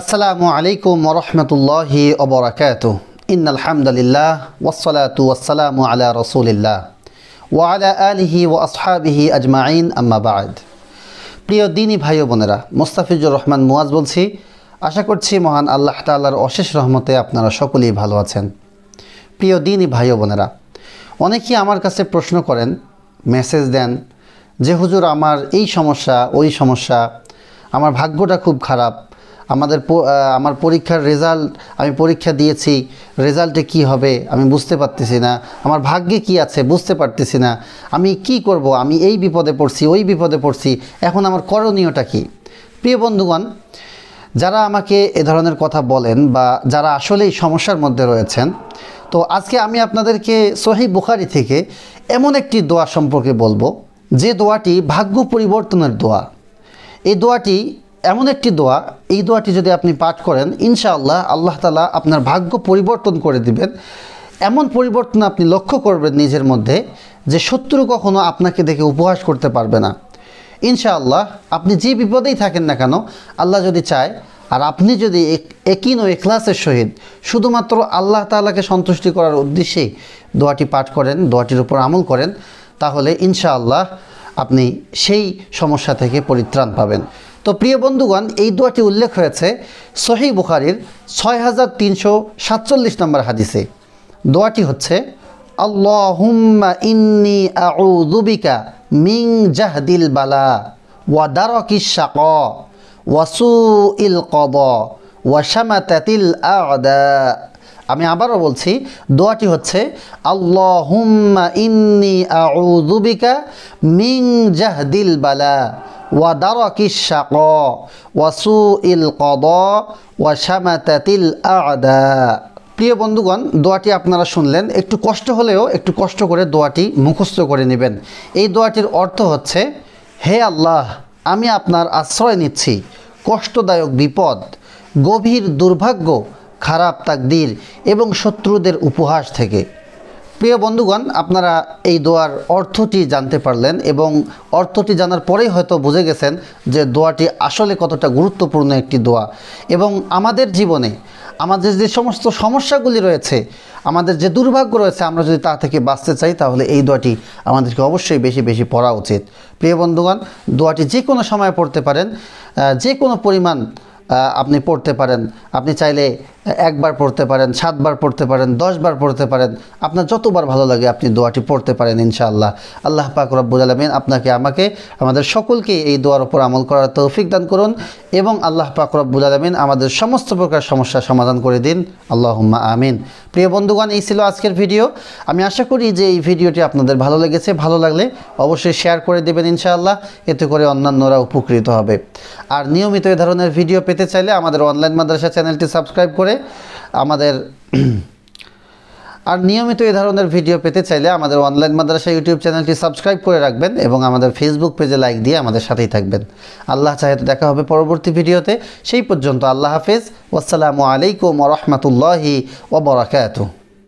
আসসালামু আলাইকুম রহমতুল্লাহি অবরাকাত ইন আলহামদুলিল্লাহ ওসলাতু ওসালামু আলা রসুলিল্লাহ ওয়ালা আলিহি ও আসহাবিহি আজমাইন আম্মাবাদ প্রিয় দিনী ভাই বোনেরা মুস্তাফিজুর রহমান মুয়াজ বলছি আশা করছি মহান আল্লাহ তাল্লার অশেষ রহমতে আপনারা সকলেই ভালো আছেন প্রিয় দিনী ভাই বোনেরা অনেকেই আমার কাছে প্রশ্ন করেন মেসেজ দেন যে হুজুর আমার এই সমস্যা ওই সমস্যা আমার ভাগ্যটা খুব খারাপ আমাদের আমার পরীক্ষার রেজাল্ট আমি পরীক্ষা দিয়েছি রেজাল্টে কি হবে আমি বুঝতে পারতেছি না আমার ভাগ্যে কি আছে বুঝতে পারতেছি না আমি কি করব আমি এই বিপদে পড়ছি ওই বিপদে পড়ছি এখন আমার করণীয়টা কি প্রিয় বন্ধুগণ যারা আমাকে এ ধরনের কথা বলেন বা যারা আসলেই সমস্যার মধ্যে রয়েছেন তো আজকে আমি আপনাদেরকে সহি বুখারি থেকে এমন একটি দোয়া সম্পর্কে বলবো যে দোয়াটি ভাগ্য পরিবর্তনের দোয়া এই দোয়াটি এমন একটি দোয়া এই দোয়াটি যদি আপনি পাঠ করেন ইনশাআল্লাহ আল্লাহ তালা আপনার ভাগ্য পরিবর্তন করে দিবেন এমন পরিবর্তন আপনি লক্ষ্য করবেন নিজের মধ্যে যে শত্রু কখনো আপনাকে দেখে উপহাস করতে পারবে না ইনশাআল্লাহ আপনি যে বিপদেই থাকেন না কেন আল্লাহ যদি চায় আর আপনি যদি একিন ও এখলাসের সহিত শুধুমাত্র আল্লাহ তালাকে সন্তুষ্টি করার উদ্দেশ্যেই দোয়াটি পাঠ করেন দোয়াটির উপর আমল করেন তাহলে ইনশাআল্লাহ আপনি সেই সমস্যা থেকে পরিত্রাণ পাবেন তো প্রিয় বন্ধুগণ এই দোয়াটি উল্লেখ হয়েছে সহি বুখারির ছয় হাজার তিনশো সাতচল্লিশ নম্বর হাদিসে দোয়াটি হচ্ছে আল্লাহুম্মা ইন্নি আউযুবিকা মিং জাহদিল বালা ওয়া দারাকিস শাকা ওয়া সুইল কদা ওয়া শামাতাতিল আ'দা আমি আবারও বলছি দোয়াটি হচ্ছে আল্লাহুম্মা ইন্নি আউযুবিকা মিং জাহদিল বালা ওয়া ওয়া ওয়া প্রিয় বন্ধুগণ দোয়াটি আপনারা শুনলেন একটু কষ্ট হলেও একটু কষ্ট করে দোয়াটি মুখস্থ করে নেবেন এই দোয়াটির অর্থ হচ্ছে হে আল্লাহ আমি আপনার আশ্রয় নিচ্ছি কষ্টদায়ক বিপদ গভীর দুর্ভাগ্য খারাপ তাকদির এবং শত্রুদের উপহাস থেকে প্রিয় বন্ধুগণ আপনারা এই দোয়ার অর্থটি জানতে পারলেন এবং অর্থটি জানার পরেই হয়তো বুঝে গেছেন যে দোয়াটি আসলে কতটা গুরুত্বপূর্ণ একটি দোয়া এবং আমাদের জীবনে আমাদের যে সমস্ত সমস্যাগুলি রয়েছে আমাদের যে দুর্ভাগ্য রয়েছে আমরা যদি তা থেকে বাঁচতে চাই তাহলে এই দোয়াটি আমাদেরকে অবশ্যই বেশি বেশি পড়া উচিত প্রিয় বন্ধুগণ দোয়াটি যে কোনো সময় পড়তে পারেন যে কোনো পরিমাণ আপনি পড়তে পারেন আপনি চাইলে একবার পড়তে পারেন সাতবার পড়তে পারেন দশবার পড়তে পারেন আপনার যতবার ভালো লাগে আপনি দোয়াটি পড়তে পারেন ইনশাআল্লাহ আল্লাহ পাক রব্বুল আলমিন আপনাকে আমাকে আমাদের সকলকে এই দোয়ার ওপর আমল করার তৌফিক দান করুন এবং আল্লাহ পাক রব্বুল আলমিন আমাদের সমস্ত প্রকার সমস্যার সমাধান করে দিন আল্লাহ আমিন প্রিয় বন্ধুগণ এই ছিল আজকের ভিডিও আমি আশা করি যে এই ভিডিওটি আপনাদের ভালো লেগেছে ভালো লাগলে অবশ্যই শেয়ার করে দেবেন ইনশাআল্লাহ এতে করে অন্যান্যরা উপকৃত হবে আর নিয়মিত এ ধরনের ভিডিও পেতে চাইলে আমাদের অনলাইন মাদ্রাসা চ্যানেলটি সাবস্ক্রাইব করে করে আমাদের আর নিয়মিত এই ধরনের ভিডিও পেতে চাইলে আমাদের অনলাইন মাদ্রাসা ইউটিউব চ্যানেলটি সাবস্ক্রাইব করে রাখবেন এবং আমাদের ফেসবুক পেজে লাইক দিয়ে আমাদের সাথেই থাকবেন আল্লাহ চাহে তো দেখা হবে পরবর্তী ভিডিওতে সেই পর্যন্ত আল্লাহ হাফেজ ওসালামু আলাইকুম রহমতুল্লাহি ওবরাকাতু